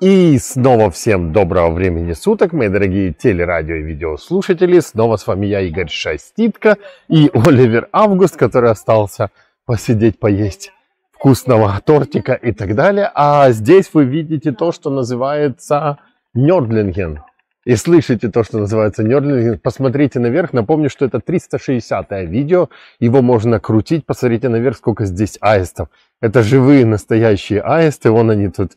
И снова всем доброго времени суток, мои дорогие телерадио и видеослушатели. Снова с вами я, Игорь Шаститко и Оливер Август, который остался посидеть, поесть вкусного тортика и так далее. А здесь вы видите то, что называется Нёрдлинген. И слышите то, что называется Нёрдлинген. Посмотрите наверх. Напомню, что это 360-е видео. Его можно крутить. Посмотрите наверх, сколько здесь аистов. Это живые настоящие аисты. Вон они тут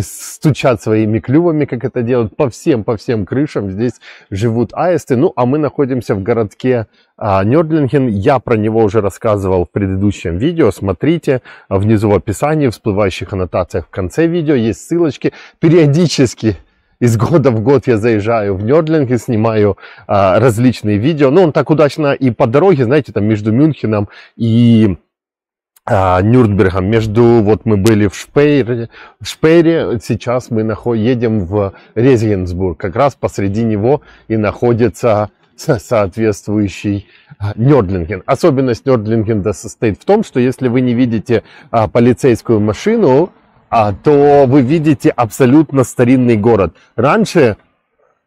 стучат своими клювами, как это делают по всем, по всем крышам. Здесь живут аисты. Ну, а мы находимся в городке а, Нёрдлинген. Я про него уже рассказывал в предыдущем видео. Смотрите а, внизу в описании, в всплывающих аннотациях в конце видео есть ссылочки. Периодически из года в год я заезжаю в Нёрдлинг и снимаю а, различные видео. Ну, он так удачно и по дороге, знаете, там между Мюнхеном и а, Нюрнбергом. Между, вот мы были в Шпейре, в Шпейре сейчас мы наход, едем в Резгенсбург. Как раз посреди него и находится соответствующий а, Нёрдлинген. Особенность Нёрдлингена состоит в том, что если вы не видите а, полицейскую машину, а, то вы видите абсолютно старинный город. Раньше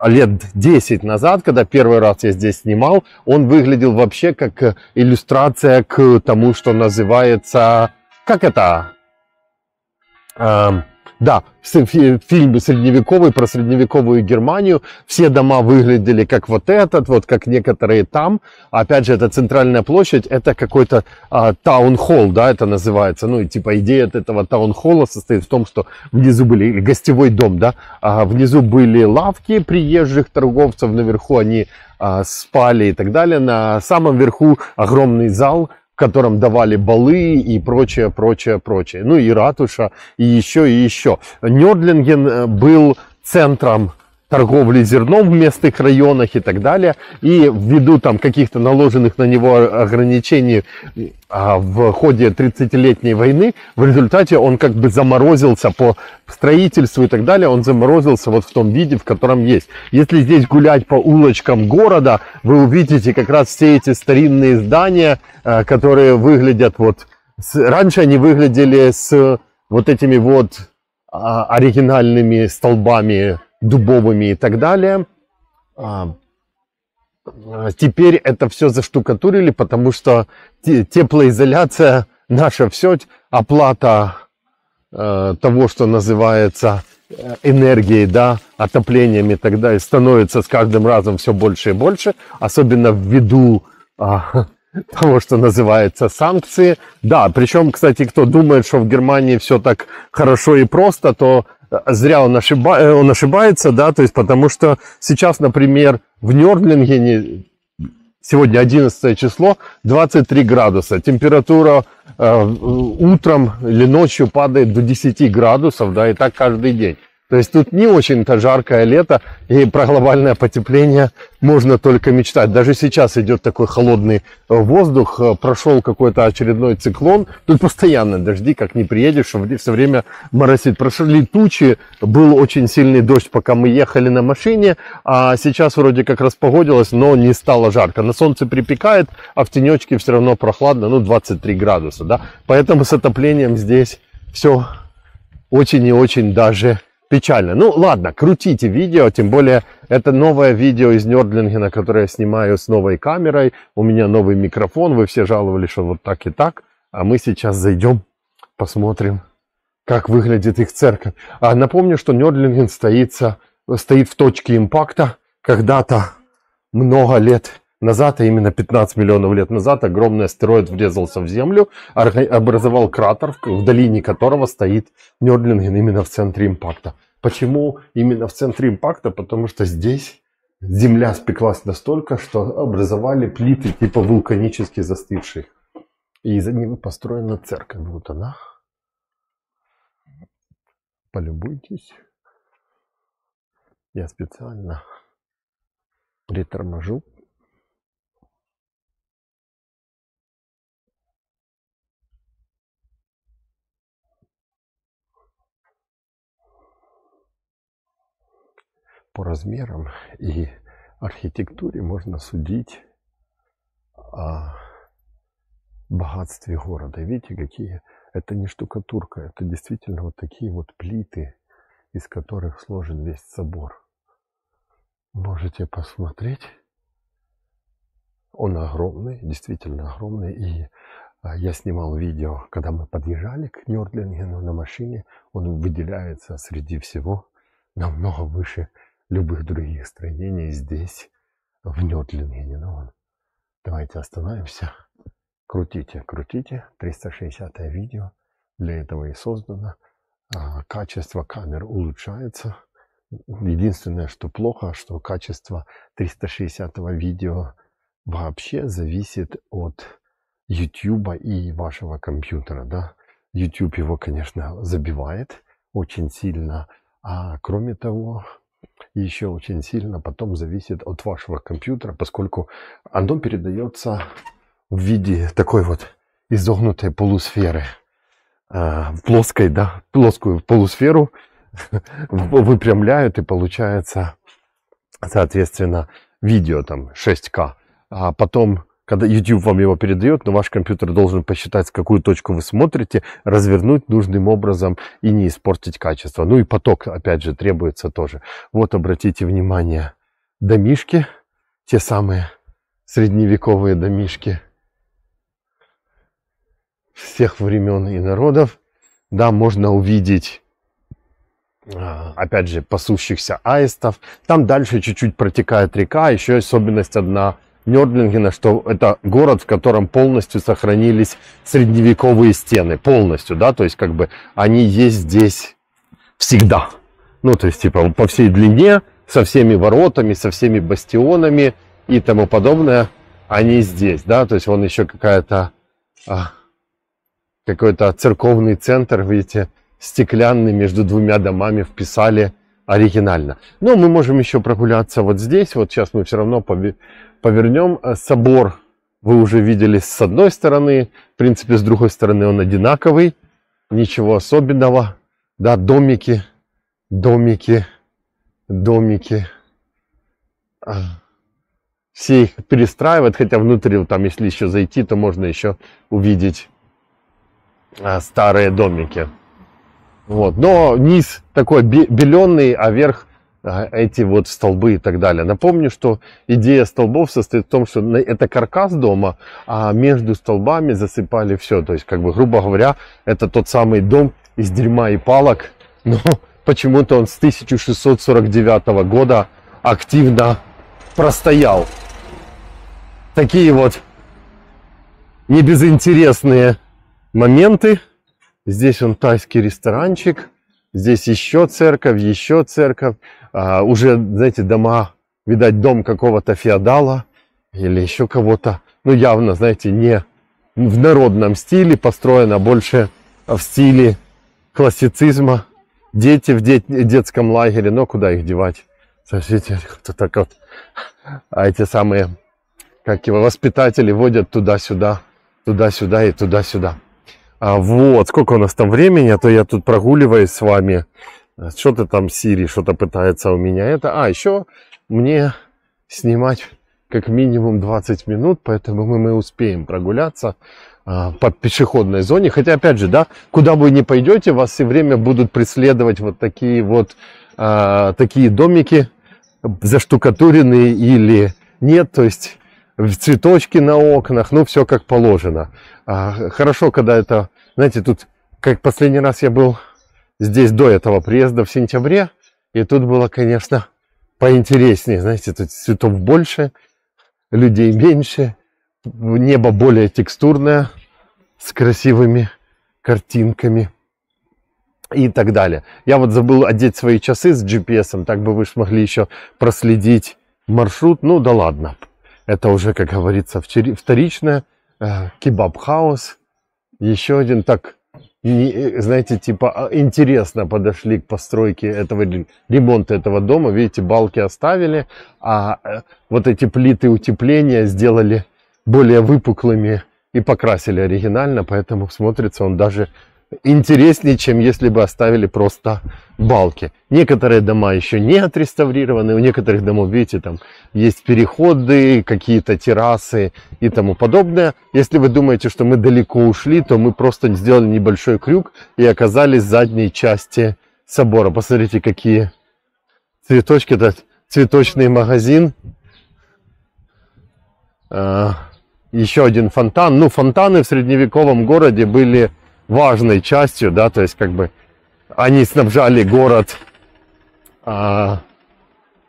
лет 10 назад, когда первый раз я здесь снимал, он выглядел вообще как э, иллюстрация к тому, что называется... Как это? Эм да, фильм средневековый про средневековую Германию. Все дома выглядели как вот этот, вот как некоторые там. Опять же, это центральная площадь, это какой-то а, таунхолл, да, это называется. Ну, и типа идея от этого таунхолла состоит в том, что внизу были, или гостевой дом, да, а, внизу были лавки приезжих торговцев, наверху они а, спали и так далее. На самом верху огромный зал, в котором давали балы и прочее, прочее, прочее. Ну и ратуша, и еще, и еще. Нёрдлинген э, был центром торговли зерном в местных районах и так далее. И ввиду там каких-то наложенных на него ограничений а, в ходе 30-летней войны, в результате он как бы заморозился по строительству и так далее, он заморозился вот в том виде, в котором есть. Если здесь гулять по улочкам города, вы увидите как раз все эти старинные здания, а, которые выглядят вот... Раньше они выглядели с вот этими вот а, оригинальными столбами дубовыми и так далее. А, а теперь это все заштукатурили, потому что теплоизоляция наша все, оплата э, того, что называется э, энергией, да, отоплением и так далее, становится с каждым разом все больше и больше, особенно ввиду а, того, что называется санкции. Да, причем, кстати, кто думает, что в Германии все так хорошо и просто, то э, зря он, ошиба... Э, он ошибается, да, то есть потому что сейчас, например, в Нёрнлингене сегодня 11 число, 23 градуса. Температура э, утром или ночью падает до 10 градусов, да, и так каждый день. То есть тут не очень-то жаркое лето, и про глобальное потепление можно только мечтать. Даже сейчас идет такой холодный э, воздух, э, прошел какой-то очередной циклон. Тут постоянно дожди, как не приедешь, все время моросит. Прошли тучи, был очень сильный дождь, пока мы ехали на машине, а сейчас вроде как распогодилось, но не стало жарко. На солнце припекает, а в тенечке все равно прохладно, ну 23 градуса, да. Поэтому с отоплением здесь все очень и очень даже печально. Ну ладно, крутите видео, тем более это новое видео из Нёрдлингена, которое я снимаю с новой камерой. У меня новый микрофон, вы все жаловались, что вот так и так. А мы сейчас зайдем, посмотрим, как выглядит их церковь. А напомню, что Нёрдлинген стоится, стоит в точке импакта когда-то много лет назад, а именно 15 миллионов лет назад, огромный астероид врезался в Землю, образовал кратер, в долине которого стоит Нёрдлинген именно в центре импакта. Почему именно в центре импакта? Потому что здесь земля спеклась настолько, что образовали плиты типа вулканически застывших. И за ними построена церковь. Вот она. Полюбуйтесь. Я специально приторможу. по размерам и архитектуре можно судить о богатстве города. Видите, какие это не штукатурка, это действительно вот такие вот плиты, из которых сложен весь собор. Можете посмотреть. Он огромный, действительно огромный. И а, я снимал видео, когда мы подъезжали к Нёрдлингену на машине. Он выделяется среди всего намного выше, любых других строений здесь, в Нетлингене. он. Давайте остановимся. Крутите, крутите. 360 видео. Для этого и создано. А, качество камер улучшается. Единственное, что плохо, что качество 360 видео вообще зависит от YouTube и вашего компьютера. Да? YouTube его, конечно, забивает очень сильно. А кроме того, еще очень сильно потом зависит от вашего компьютера, поскольку оно передается в виде такой вот изогнутой полусферы, а, плоской, да, плоскую полусферу выпрямляют и получается, соответственно, видео там 6К. А потом когда YouTube вам его передает, но ваш компьютер должен посчитать, с какую точку вы смотрите, развернуть нужным образом и не испортить качество. Ну и поток, опять же, требуется тоже. Вот, обратите внимание, домишки, те самые средневековые домишки всех времен и народов. Да, можно увидеть а, опять же, пасущихся аистов. Там дальше чуть-чуть протекает река, а еще особенность одна – Нёрдлингена, что это город, в котором полностью сохранились средневековые стены, полностью, да, то есть как бы они есть здесь всегда. Ну, то есть типа по всей длине, со всеми воротами, со всеми бастионами и тому подобное, они здесь, да, то есть он еще какая-то а, какой-то церковный центр, видите, стеклянный между двумя домами вписали оригинально. Но мы можем еще прогуляться вот здесь. Вот сейчас мы все равно повернем э, собор. Вы уже видели с одной стороны. В принципе, с другой стороны он одинаковый. Ничего особенного. Да, домики, домики, домики. А, все их перестраивают, хотя внутри, там, если еще зайти, то можно еще увидеть а, старые домики. Вот. Но низ такой беленый, а верх а, эти вот столбы и так далее. Напомню, что идея столбов состоит в том, что это каркас дома, а между столбами засыпали все. То есть, как бы, грубо говоря, это тот самый дом из дерьма и палок, но почему-то он с 1649 года активно простоял. Такие вот небезынтересные моменты. Здесь он тайский ресторанчик. Здесь еще церковь, еще церковь. А, уже, знаете, дома, видать, дом какого-то феодала или еще кого-то. Ну, явно, знаете, не в народном стиле построено, больше в стиле классицизма. Дети в дет детском лагере, но куда их девать? Смотрите, кто так вот. А эти самые, как его, воспитатели водят туда-сюда, туда-сюда и туда-сюда. А вот, сколько у нас там времени, а то я тут прогуливаюсь с вами. Что-то там Сири что-то пытается у меня это. А, еще мне снимать как минимум 20 минут, поэтому мы, мы успеем прогуляться а, по пешеходной зоне. Хотя, опять же, да, куда вы не пойдете, вас все время будут преследовать вот такие вот а, такие домики заштукатуренные или нет. То есть цветочки на окнах, ну все как положено. А, хорошо, когда это, знаете, тут, как последний раз я был здесь до этого приезда в сентябре, и тут было, конечно, поинтереснее, знаете, тут цветов больше, людей меньше, небо более текстурное, с красивыми картинками и так далее. Я вот забыл одеть свои часы с GPS, так бы вы смогли еще проследить маршрут, ну да ладно, это уже, как говорится, вторичное. Э, кебаб-хаус. Еще один так, э, знаете, типа а, интересно подошли к постройке этого ремонта этого дома. Видите, балки оставили, а э, вот эти плиты утепления сделали более выпуклыми и покрасили оригинально, поэтому смотрится он даже интереснее, чем если бы оставили просто балки. Некоторые дома еще не отреставрированы, у некоторых домов, видите, там есть переходы, какие-то террасы и тому подобное. Если вы думаете, что мы далеко ушли, то мы просто сделали небольшой крюк и оказались в задней части собора. Посмотрите, какие цветочки, это цветочный магазин. А, еще один фонтан. Ну, фонтаны в средневековом городе были важной частью, да, то есть как бы они снабжали город а,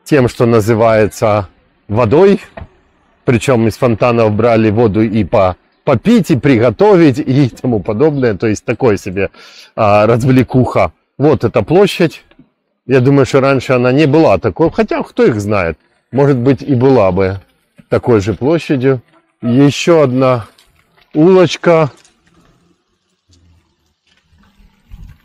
тем, что называется водой, причем из фонтанов брали воду и по попить, и приготовить, и тому подобное, то есть такой себе а, развлекуха. Вот эта площадь, я думаю, что раньше она не была такой, хотя кто их знает, может быть и была бы такой же площадью. Еще одна улочка,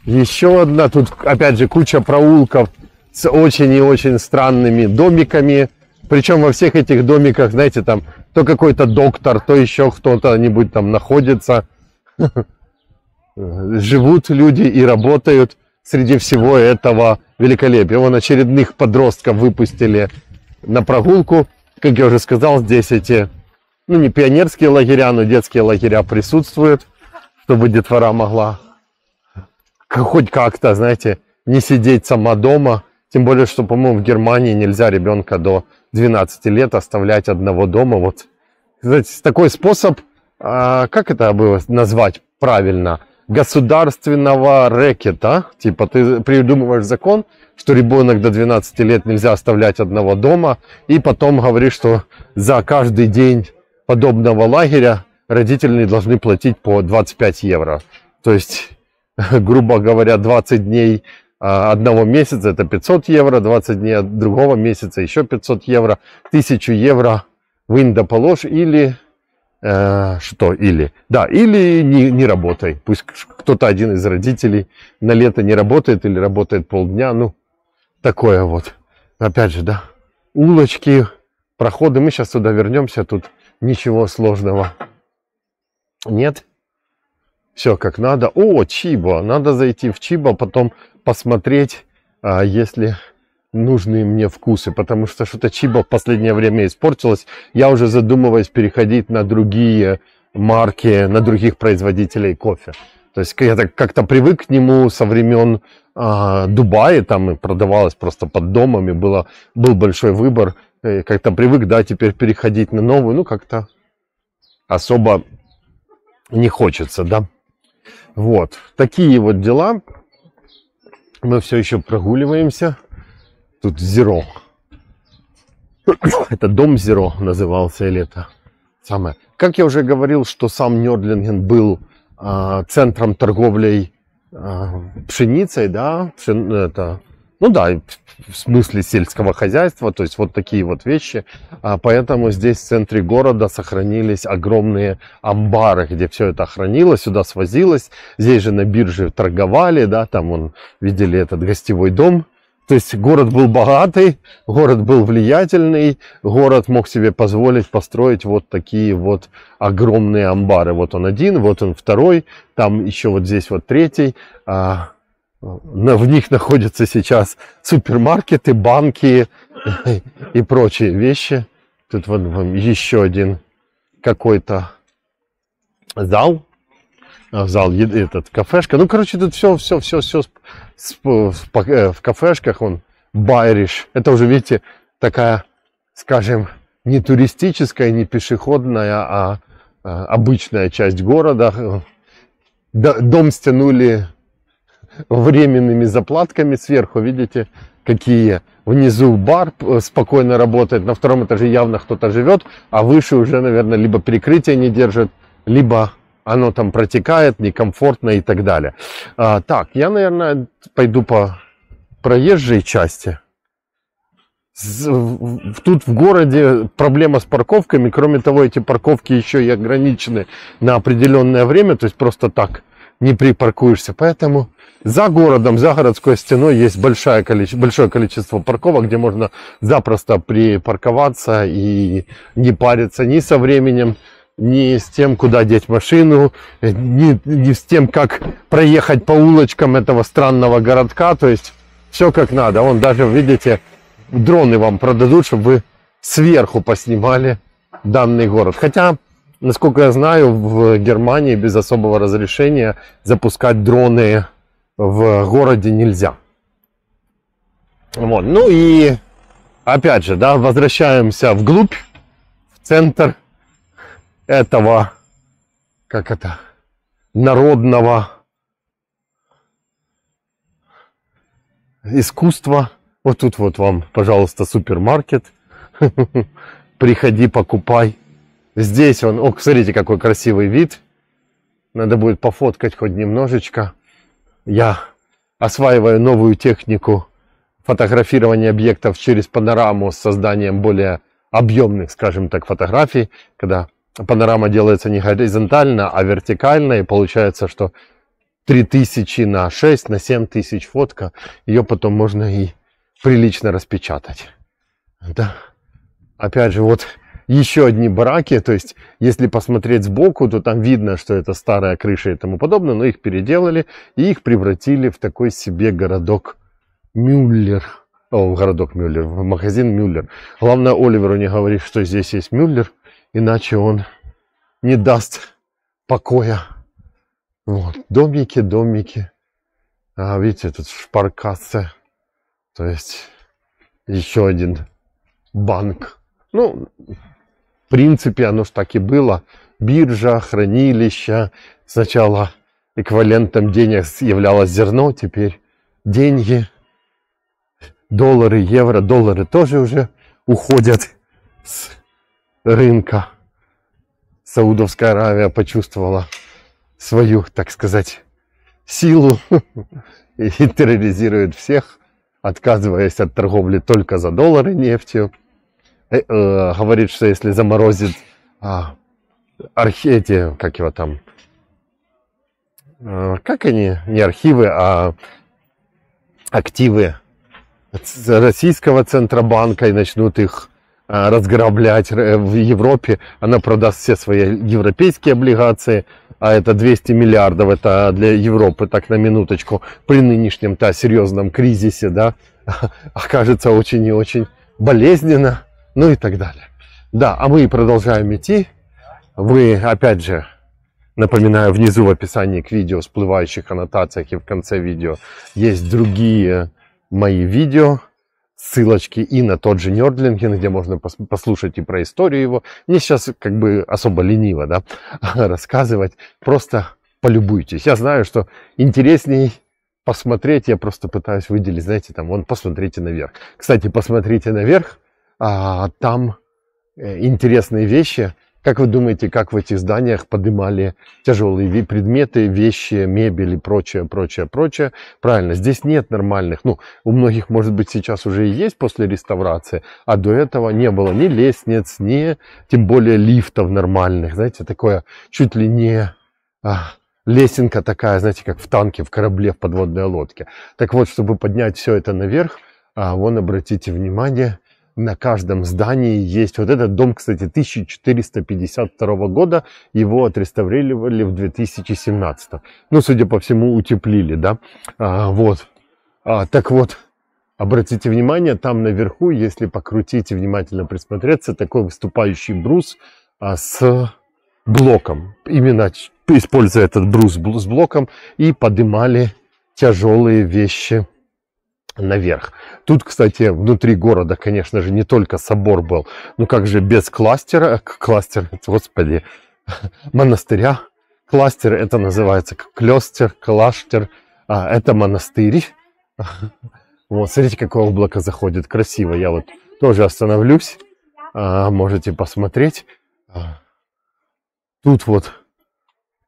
Еще одна, тут опять же куча проулков с очень и очень странными домиками. Причем во всех этих домиках, знаете, там то какой-то доктор, то еще кто-то нибудь там находится. Живут люди и работают среди всего этого великолепия. Вон очередных подростков выпустили на прогулку. Как я уже сказал, здесь эти, ну не пионерские лагеря, но детские лагеря присутствуют, чтобы детвора могла хоть как-то, знаете, не сидеть сама дома. Тем более, что, по-моему, в Германии нельзя ребенка до 12 лет оставлять одного дома. Вот, знаете, такой способ, а, как это было назвать правильно, государственного рэкета. Типа ты придумываешь закон, что ребенок до 12 лет нельзя оставлять одного дома, и потом говоришь, что за каждый день подобного лагеря родители должны платить по 25 евро. То есть грубо говоря, 20 дней а, одного месяца это 500 евро, 20 дней другого месяца еще 500 евро, 1000 евро в индополож или э, что или да или не, не работай пусть кто-то один из родителей на лето не работает или работает полдня ну такое вот опять же да улочки проходы мы сейчас сюда вернемся тут ничего сложного нет все как надо. О, Чиба, надо зайти в Чиба, потом посмотреть, а, если нужные мне вкусы, потому что что-то Чиба в последнее время испортилось. Я уже задумываюсь переходить на другие марки, на других производителей кофе. То есть я так как-то привык к нему со времен а, Дубая, там и продавалось просто под домами, было, был большой выбор. Как-то привык, да, теперь переходить на новую, ну как-то особо не хочется, да. Вот, такие вот дела. Мы все еще прогуливаемся. Тут Зеро. Это дом Зеро назывался или это самое. Как я уже говорил, что сам Нёрдлинген был а, центром торговлей а, пшеницей, да, пшен, это, ну да, в смысле сельского хозяйства, то есть вот такие вот вещи. А, поэтому здесь в центре города сохранились огромные амбары, где все это хранилось, сюда свозилось. Здесь же на бирже торговали, да, там он, видели этот гостевой дом. То есть город был богатый, город был влиятельный, город мог себе позволить построить вот такие вот огромные амбары. Вот он один, вот он второй, там еще вот здесь вот третий. А, на в них находятся сейчас супермаркеты, банки и прочие вещи. Тут вот вам еще один какой-то зал. А, зал, этот, кафешка. Ну, короче, тут все, все, все, все э, в кафешках. Он байриш. Это уже, видите, такая, скажем, не туристическая, не пешеходная, а, а обычная часть города. Дом стянули временными заплатками сверху, видите, какие внизу бар спокойно работает, на втором этаже явно кто-то живет, а выше уже, наверное, либо перекрытие не держит, либо оно там протекает некомфортно и так далее. А, так, я, наверное, пойду по проезжей части. Тут в городе проблема с парковками. Кроме того, эти парковки еще и ограничены на определенное время. То есть просто так не припаркуешься. Поэтому за городом, за городской стеной есть большое количество, большое количество парковок, где можно запросто припарковаться и не париться ни со временем, ни с тем, куда деть машину, ни, ни с тем, как проехать по улочкам этого странного городка. То есть все как надо. Вон даже, видите, дроны вам продадут, чтобы вы сверху поснимали данный город. Хотя Насколько я знаю, в Германии без особого разрешения запускать дроны в городе нельзя. Вот. Ну и опять же, да, возвращаемся вглубь, в центр этого, как это, народного искусства. Вот тут вот вам, пожалуйста, супермаркет. Приходи, покупай. Здесь он, ох, смотрите, какой красивый вид. Надо будет пофоткать хоть немножечко. Я осваиваю новую технику фотографирования объектов через панораму с созданием более объемных, скажем так, фотографий, когда панорама делается не горизонтально, а вертикально, и получается, что 3000 на 6, на 7000 фотка, ее потом можно и прилично распечатать. Да. Опять же, вот еще одни бараки, то есть если посмотреть сбоку, то там видно, что это старая крыша и тому подобное, но их переделали и их превратили в такой себе городок Мюллер. О, городок Мюллер, в магазин Мюллер. Главное, Оливеру не говори, что здесь есть Мюллер, иначе он не даст покоя. Вот, домики, домики. А, видите, тут шпаркация. То есть еще один банк. Ну, в принципе, оно ж так и было. Биржа, хранилища. Сначала эквивалентом денег являлось зерно, теперь деньги, доллары, евро. Доллары тоже уже уходят с рынка. Саудовская Аравия почувствовала свою, так сказать, силу и терроризирует всех, отказываясь от торговли только за доллары нефтью. Э, э, говорит, что если заморозит а, архи, как его там, э, как они, не архивы, а активы российского центробанка и начнут их а, разграблять э, в Европе, она продаст все свои европейские облигации, а это 200 миллиардов, это для Европы, так на минуточку, при нынешнем-то серьезном кризисе, да, окажется очень и очень болезненно ну и так далее. Да, а мы продолжаем идти. Вы, опять же, напоминаю, внизу в описании к видео, всплывающих аннотациях и в конце видео есть другие мои видео, ссылочки и на тот же Нердлинген, где можно послушать и про историю его. Мне сейчас как бы особо лениво да, рассказывать, просто полюбуйтесь. Я знаю, что интересней посмотреть, я просто пытаюсь выделить, знаете, там, вон, посмотрите наверх. Кстати, посмотрите наверх, а, там э, интересные вещи. Как вы думаете, как в этих зданиях поднимали тяжелые предметы, вещи, мебель и прочее, прочее, прочее? Правильно, здесь нет нормальных. Ну, у многих, может быть, сейчас уже и есть после реставрации, а до этого не было ни лестниц, ни тем более лифтов нормальных. Знаете, такое чуть ли не а, лесенка такая, знаете, как в танке, в корабле, в подводной лодке. Так вот, чтобы поднять все это наверх, а, вон, обратите внимание, на каждом здании есть. Вот этот дом, кстати, 1452 года, его отреставрировали в 2017. Ну, судя по всему, утеплили, да? А, вот. А, так вот, обратите внимание, там наверху, если покрутить и внимательно присмотреться, такой выступающий брус а, с блоком. Именно используя этот брус с блоком и поднимали тяжелые вещи наверх. Тут, кстати, внутри города, конечно же, не только собор был. Ну как же без кластера, кластер, господи, монастыря. Кластер, это называется клестер, кластер. А, это монастырь. Вот, смотрите, какое облако заходит. Красиво. Я вот тоже остановлюсь. А, можете посмотреть. А, тут вот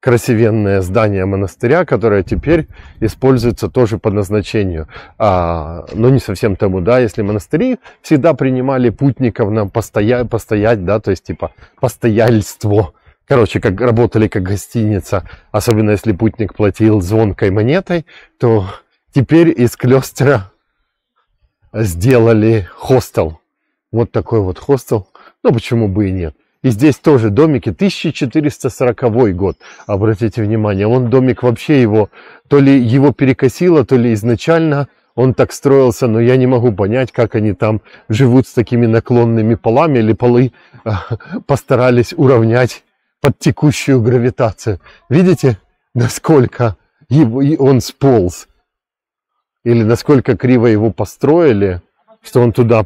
красивенное здание монастыря, которое теперь используется тоже по назначению, а, но ну, не совсем тому, да, если монастыри всегда принимали путников на постоя, постоять, да, то есть типа постояльство, короче, как работали как гостиница, особенно если путник платил звонкой монетой, то теперь из клестера сделали хостел, вот такой вот хостел, ну почему бы и нет. И здесь тоже домики 1440 год. Обратите внимание, он домик вообще его, то ли его перекосило, то ли изначально он так строился, но я не могу понять, как они там живут с такими наклонными полами или полы а, постарались уравнять под текущую гравитацию. Видите, насколько его, и он сполз? Или насколько криво его построили, что он туда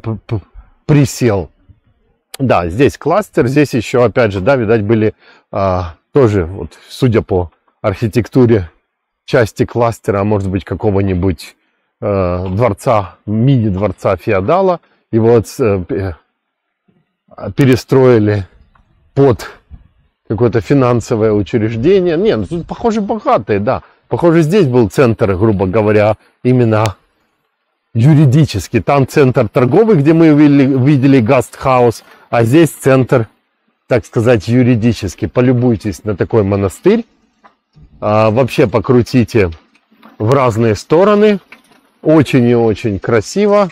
присел? Да, здесь кластер, здесь еще, опять же, да, видать, были а, тоже, вот, судя по архитектуре части кластера, а может быть, какого-нибудь а, дворца, мини-дворца феодала, и вот э, перестроили под какое-то финансовое учреждение. Нет, ну тут, похоже, богатые, да. Похоже, здесь был центр, грубо говоря, именно юридически. Там центр торговый, где мы увидели, видели гастхаус, а здесь центр, так сказать, юридически. Полюбуйтесь на такой монастырь. А, вообще покрутите в разные стороны. Очень и очень красиво.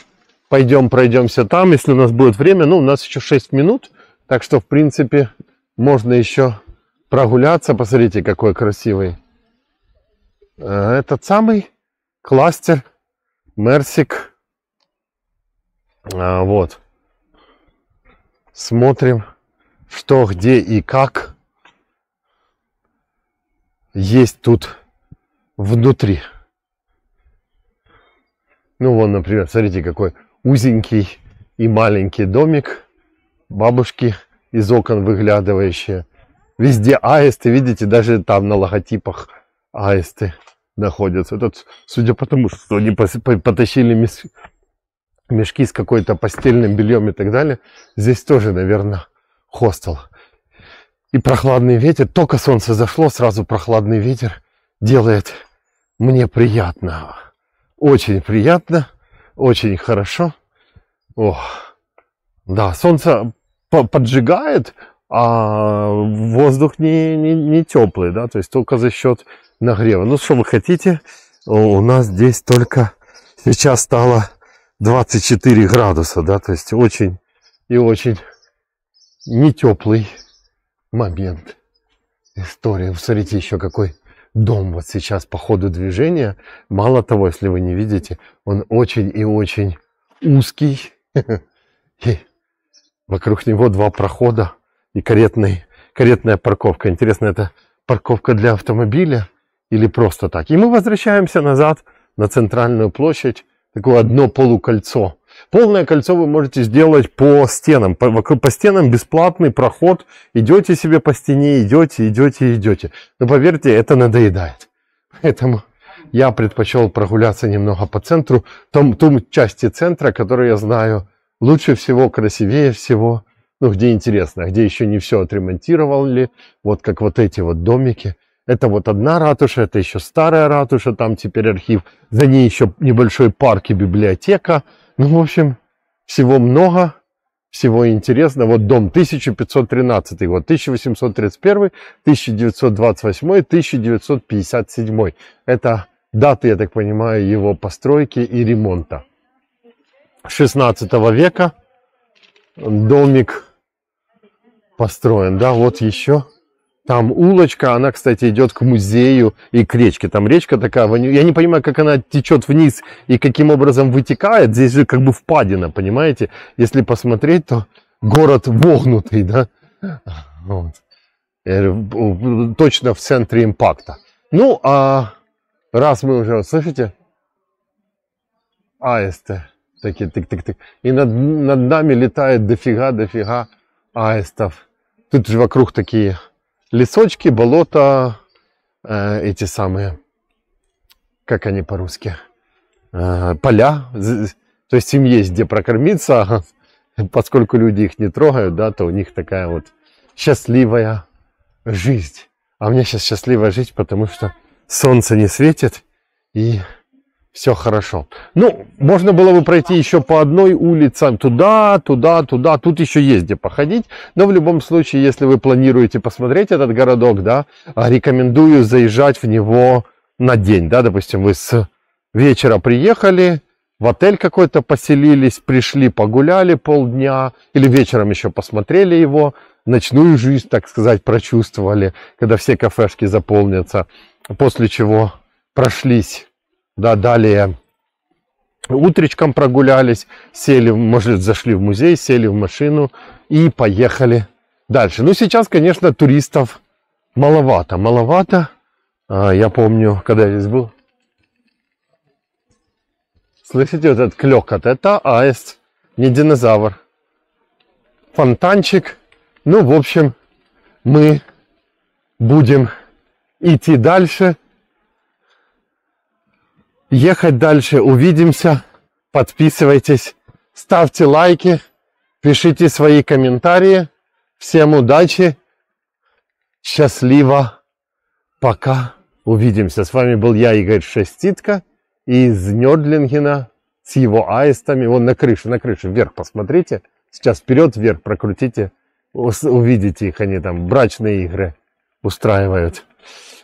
Пойдем пройдемся там, если у нас будет время. Ну, у нас еще 6 минут, так что, в принципе, можно еще прогуляться. Посмотрите, какой красивый э, этот самый кластер Мерсик. А, вот. Смотрим, что, где и как есть тут внутри. Ну, вон, например, смотрите, какой узенький и маленький домик. Бабушки из окон выглядывающие. Везде аисты, видите, даже там на логотипах аисты находятся. Этот, судя по тому, что они потащили мешки с какой-то постельным бельем и так далее, здесь тоже, наверное, хостел. И прохладный ветер, только солнце зашло, сразу прохладный ветер делает мне приятно. Очень приятно, очень хорошо. О, да, солнце поджигает, а воздух не, не, не теплый, да, то есть только за счет нагрева. Ну, что вы хотите, у нас здесь только сейчас стало 24 градуса, да, то есть очень и очень не теплый момент. истории Смотрите, еще какой дом вот сейчас по ходу движения. Мало того, если вы не видите, он очень и очень узкий. И вокруг него два прохода и каретный, каретная парковка. Интересно, это парковка для автомобиля или просто так? И мы возвращаемся назад на центральную площадь, такое одно полукольцо. Полное кольцо вы можете сделать по стенам. По, по стенам бесплатный проход. Идете себе по стене, идете, идете, идете. Но поверьте, это надоедает. Поэтому я предпочел прогуляться немного по центру, том, том части центра, которую я знаю лучше всего, красивее всего ну, где интересно, где еще не все отремонтировали, вот как вот эти вот домики. Это вот одна ратуша, это еще старая ратуша, там теперь архив, за ней еще небольшой парк и библиотека. Ну, в общем, всего много, всего интересно. Вот дом 1513 год, 1831, 1928, 1957. Это даты, я так понимаю, его постройки и ремонта. 16 века домик построен. Да, вот еще. Там улочка, она, кстати, идет к музею и к речке. Там речка такая, я не понимаю, как она течет вниз и каким образом вытекает. Здесь же как бы впадина, понимаете? Если посмотреть, то город вогнутый, да? Вот. Э, точно в центре импакта. Ну, а раз мы уже, слышите? Аисты. Такие тык-тык-тык. И над, над нами летает дофига-дофига аистов. Тут же вокруг такие лесочки, болота, э, эти самые, как они по-русски, э, поля. То есть им есть где прокормиться, поскольку люди их не трогают, да, то у них такая вот счастливая жизнь. А у меня сейчас счастливая жизнь, потому что солнце не светит и все хорошо. Ну, можно было бы пройти еще по одной улице, туда, туда, туда, тут еще есть где походить, но в любом случае, если вы планируете посмотреть этот городок, да, а рекомендую заезжать в него на день, да, допустим, вы с вечера приехали, в отель какой-то поселились, пришли, погуляли полдня, или вечером еще посмотрели его, ночную жизнь, так сказать, прочувствовали, когда все кафешки заполнятся, после чего прошлись да, далее утречком прогулялись, сели, может, зашли в музей, сели в машину и поехали дальше. Ну, сейчас, конечно, туристов маловато, маловато. А, я помню, когда я здесь был. Слышите вот этот клекот? Это аист, не динозавр. Фонтанчик. Ну, в общем, мы будем идти дальше ехать дальше. Увидимся. Подписывайтесь, ставьте лайки, пишите свои комментарии. Всем удачи. Счастливо. Пока. Увидимся. С вами был я, Игорь Шеститко, из Нёрдлингена, с его аистами. Вон на крыше, на крыше, вверх посмотрите. Сейчас вперед, вверх прокрутите. Увидите их, они там брачные игры устраивают.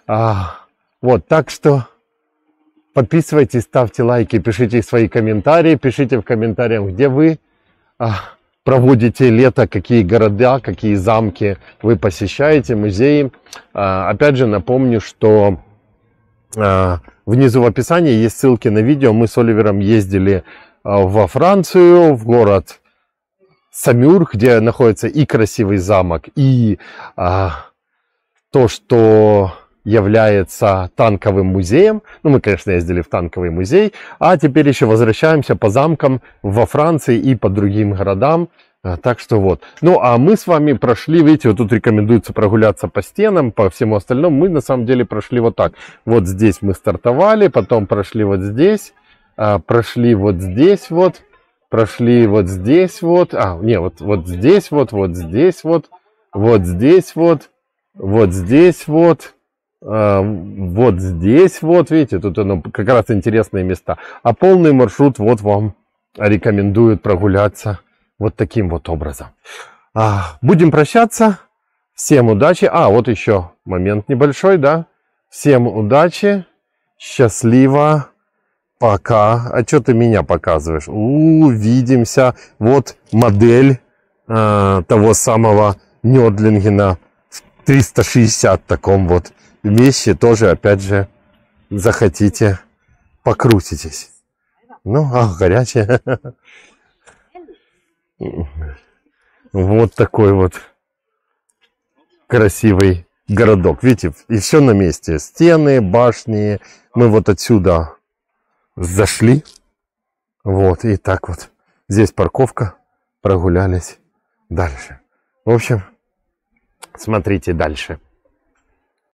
А, вот, так что Подписывайтесь, ставьте лайки, пишите свои комментарии, пишите в комментариях, где вы а, проводите лето, какие города, какие замки вы посещаете, музеи. А, опять же, напомню, что а, внизу в описании есть ссылки на видео. Мы с Оливером ездили во Францию, в город Самюр, где находится и красивый замок, и то, что является танковым музеем. Ну, мы, конечно, ездили в танковый музей. А теперь еще возвращаемся по замкам во Франции и по другим городам. А, так что вот. Ну, а мы с вами прошли, видите, вот тут рекомендуется прогуляться по стенам, по всему остальному. Мы, на самом деле, прошли вот так. Вот здесь мы стартовали, потом прошли вот здесь, а, прошли вот здесь вот, прошли вот здесь вот, а, не, вот, вот здесь вот, вот здесь вот, вот здесь вот, вот здесь вот, а, вот здесь, вот видите, тут оно как раз интересные места. А полный маршрут вот вам рекомендуют прогуляться вот таким вот образом. А, будем прощаться. Всем удачи. А, вот еще момент небольшой, да. Всем удачи. Счастливо. Пока. А что ты меня показываешь? Увидимся. Вот модель э, того самого Нёрдлингена в 360 таком вот вещи тоже, опять же, захотите, покрутитесь. Ну, а горячее. Вот такой вот красивый городок. Видите, и все на месте. Стены, башни. Мы вот отсюда зашли. Вот, и так вот. Здесь парковка. Прогулялись дальше. В общем, смотрите дальше.